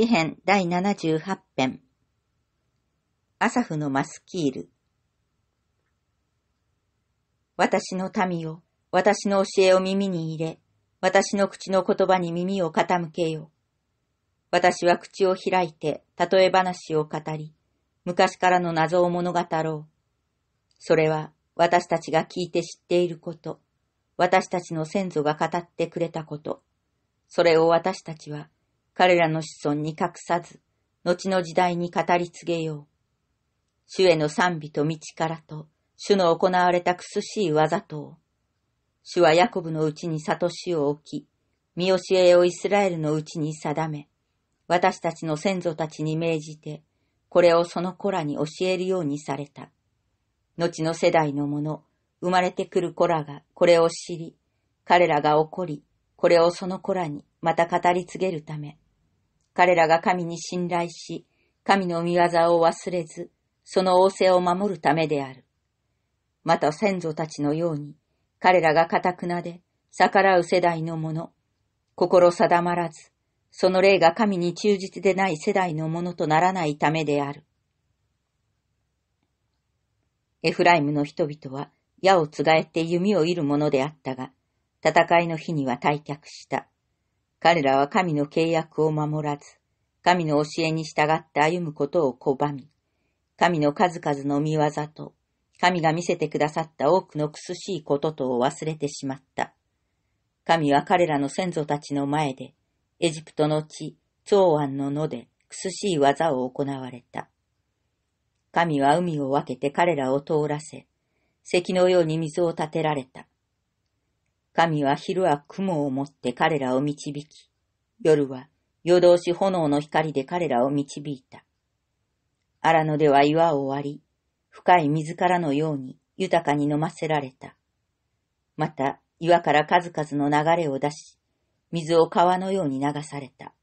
詩編第78編。アサフのマスキール。私の民よ、私の教えを耳に入れ、私の口の言葉に耳を傾けよ。私は口を開いて、例え話を語り、昔からの謎を物語ろう。それは、私たちが聞いて知っていること、私たちの先祖が語ってくれたこと、それを私たちは、彼らの子孫に隠さず、後の時代に語り継げよう。主への賛美と道からと、主の行われた苦しい技とを。主はヤコブのうちに悟しを置き、見教えをイスラエルのうちに定め、私たちの先祖たちに命じて、これをその子らに教えるようにされた。後の世代の者、生まれてくる子らがこれを知り、彼らが起こり、これをその子らにまた語り継げるため、彼らが神に信頼し、神の御業を忘れず、その仰せを守るためである。また先祖たちのように、彼らが堅くなで、逆らう世代の者、心定まらず、その霊が神に忠実でない世代のものとならないためである。エフライムの人々は矢をつがえて弓を射るものであったが、戦いの日には退却した。彼らは神の契約を守らず、神の教えに従って歩むことを拒み、神の数々の見業と、神が見せてくださった多くの苦しいこととを忘れてしまった。神は彼らの先祖たちの前で、エジプトの地、長安の野で苦しい技を行われた。神は海を分けて彼らを通らせ、石のように水を立てられた。神は昼は雲を持って彼らを導き、夜は夜通し炎の光で彼らを導いた。荒野では岩を割り、深い水からのように豊かに飲ませられた。また、岩から数々の流れを出し、水を川のように流された。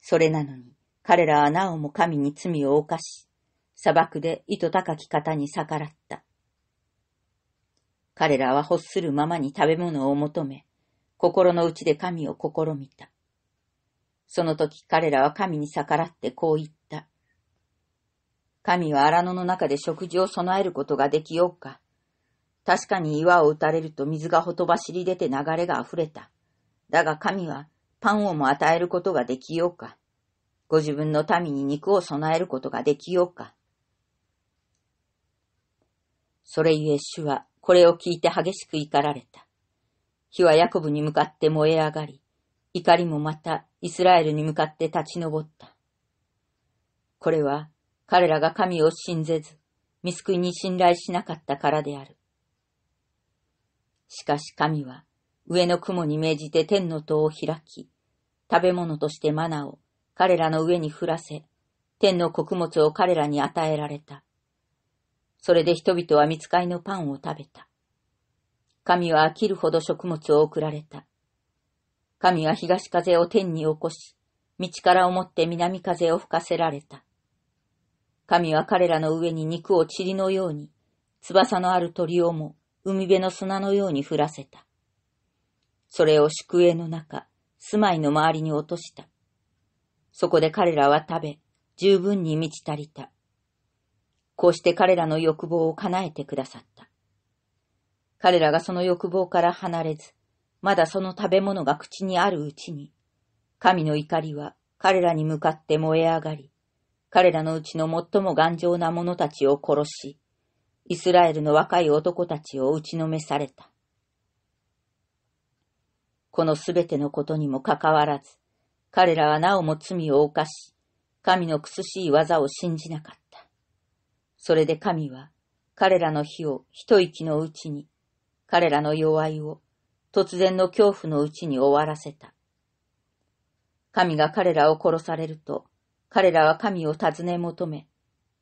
それなのに、彼らはなおも神に罪を犯し、砂漠で糸高き方に逆らった。彼らは欲するままに食べ物を求め、心の内で神を試みた。その時彼らは神に逆らってこう言った。神は荒野の中で食事を備えることができようか。確かに岩を打たれると水がほとばしり出て流れが溢れた。だが神はパンをも与えることができようか。ご自分の民に肉を備えることができようか。それゆえ主はこれを聞いて激しく怒られた。火はヤコブに向かって燃え上がり、怒りもまたイスラエルに向かって立ち上った。これは彼らが神を信ぜず、見救いに信頼しなかったからである。しかし神は上の雲に命じて天の塔を開き、食べ物としてマナを彼らの上に降らせ、天の穀物を彼らに与えられた。それで人々は見つかりのパンを食べた。神は飽きるほど食物を送られた。神は東風を天に起こし、道から思って南風を吹かせられた。神は彼らの上に肉を塵のように、翼のある鳥をも海辺の砂のように降らせた。それを宿営の中、住まいの周りに落とした。そこで彼らは食べ、十分に満ち足りた。こうして彼らの欲望を叶えてくださった。彼らがその欲望から離れず、まだその食べ物が口にあるうちに、神の怒りは彼らに向かって燃え上がり、彼らのうちの最も頑丈な者たちを殺し、イスラエルの若い男たちを打ちのめされた。このすべてのことにもかかわらず、彼らはなおも罪を犯し、神の苦しい技を信じなかった。それで神は彼らの火を一息のうちに、彼らの弱いを突然の恐怖のうちに終わらせた。神が彼らを殺されると、彼らは神を尋ね求め、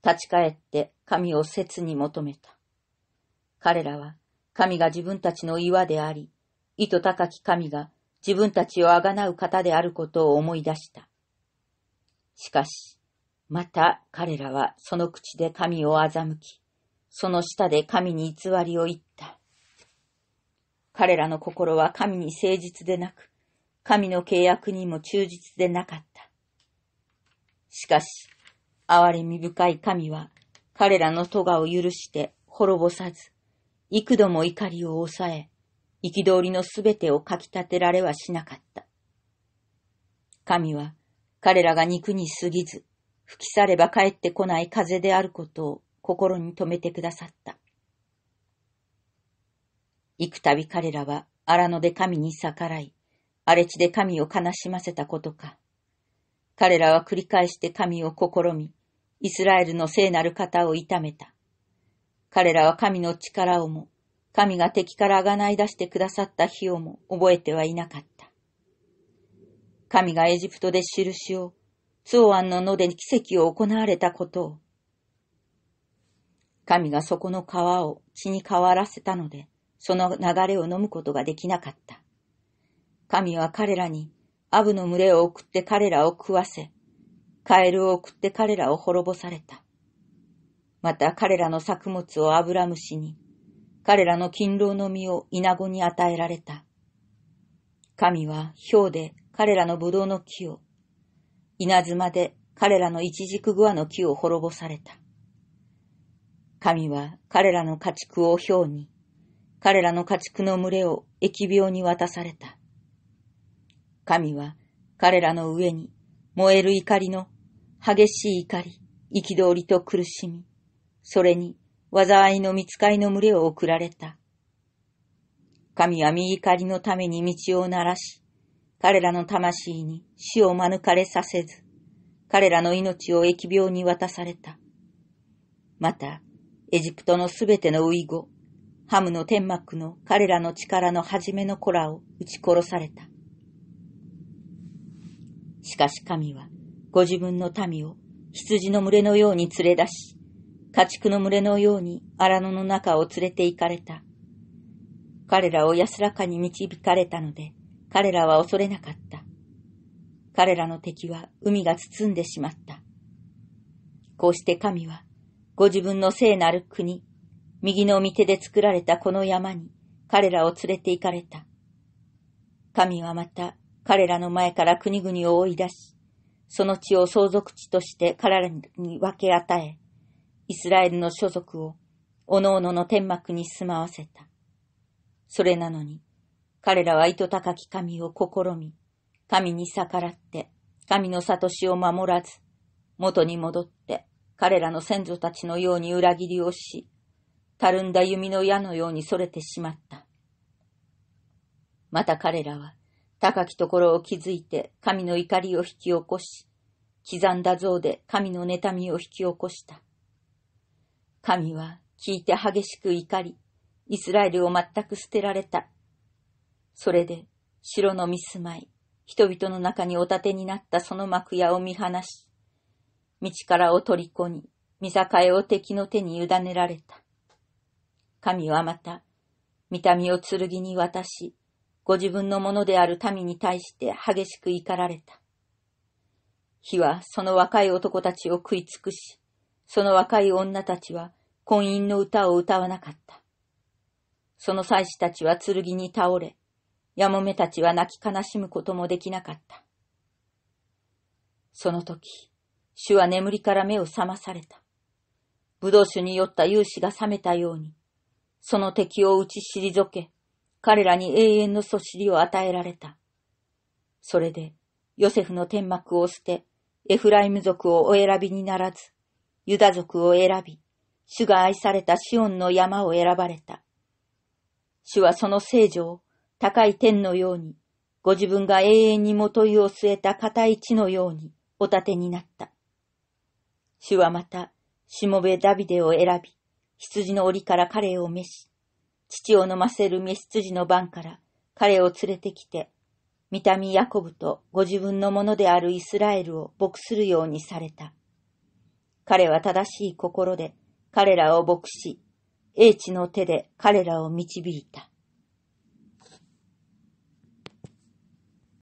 立ち返って神を切に求めた。彼らは神が自分たちの岩であり、意図高き神が自分たちをあがなう方であることを思い出した。しかし、また彼らはその口で神を欺き、その舌で神に偽りを言った。彼らの心は神に誠実でなく、神の契約にも忠実でなかった。しかし、憐れみ深い神は彼らの咎を許して滅ぼさず、幾度も怒りを抑え、憤りのすべてをかき立てられはしなかった。神は彼らが肉に過ぎず、吹き去れば帰ってこない風であることを心に留めてくださった。幾度彼らは荒野で神に逆らい、荒れ地で神を悲しませたことか。彼らは繰り返して神を試み、イスラエルの聖なる方を痛めた。彼らは神の力をも、神が敵からあがない出してくださった日をも覚えてはいなかった。神がエジプトで印を、長安の野で奇跡を行われたことを。神がそこの川を血に変わらせたので、その流れを飲むことができなかった。神は彼らに、アブの群れを送って彼らを食わせ、カエルを送って彼らを滅ぼされた。また彼らの作物をアブラムシに、彼らの勤労の実をイナゴに与えられた。神は、氷で彼らのブドウの木を、稲妻で彼らの一軸グアの木を滅ぼされた。神は彼らの家畜を表に、彼らの家畜の群れを疫病に渡された。神は彼らの上に燃える怒りの激しい怒り、憤りと苦しみ、それに災いの見つかりの群れを送られた。神は右怒りのために道を鳴らし、彼らの魂に死を免れさせず、彼らの命を疫病に渡された。また、エジプトのすべてのウイゴ、ハムの天幕の彼らの力の初めの子らを撃ち殺された。しかし神は、ご自分の民を羊の群れのように連れ出し、家畜の群れのように荒野の中を連れて行かれた。彼らを安らかに導かれたので、彼らは恐れなかった。彼らの敵は海が包んでしまった。こうして神は、ご自分の聖なる国、右の御手で作られたこの山に彼らを連れて行かれた。神はまた彼らの前から国々を追い出し、その地を相続地として彼らに分け与え、イスラエルの所属を、各々の天幕に住まわせた。それなのに、彼らは糸高き神を試み、神に逆らって、神の悟しを守らず、元に戻って、彼らの先祖たちのように裏切りをし、たるんだ弓の矢のようにそれてしまった。また彼らは、高きところを築いて神の怒りを引き起こし、刻んだ像で神の妬みを引き起こした。神は聞いて激しく怒り、イスラエルを全く捨てられたそれで、城の見住まい、人々の中にお立てになったその幕屋を見放し、道からを虜に、見境を敵の手に委ねられた。神はまた、見た目を剣に渡し、ご自分のものである民に対して激しく怒られた。火はその若い男たちを食い尽くし、その若い女たちは婚姻の歌を歌わなかった。その祭司たちは剣に倒れ、やもめたちは泣き悲しむこともできなかった。その時、主は眠りから目を覚まされた。武道酒に酔った勇士が覚めたように、その敵を打ち退け、彼らに永遠のそしりを与えられた。それで、ヨセフの天幕を捨て、エフライム族をお選びにならず、ユダ族を選び、主が愛されたシオンの山を選ばれた。主はその聖女を高い天のように、ご自分が永遠にもといを据えた固い地のようにお立てになった。主はまた、しもべダビデを選び、羊の檻から彼を召し、父を飲ませる召羊の番から彼を連れてきて、見た見ヤコブとご自分のものであるイスラエルを牧するようにされた。彼は正しい心で彼らを牧し、英知の手で彼らを導いた。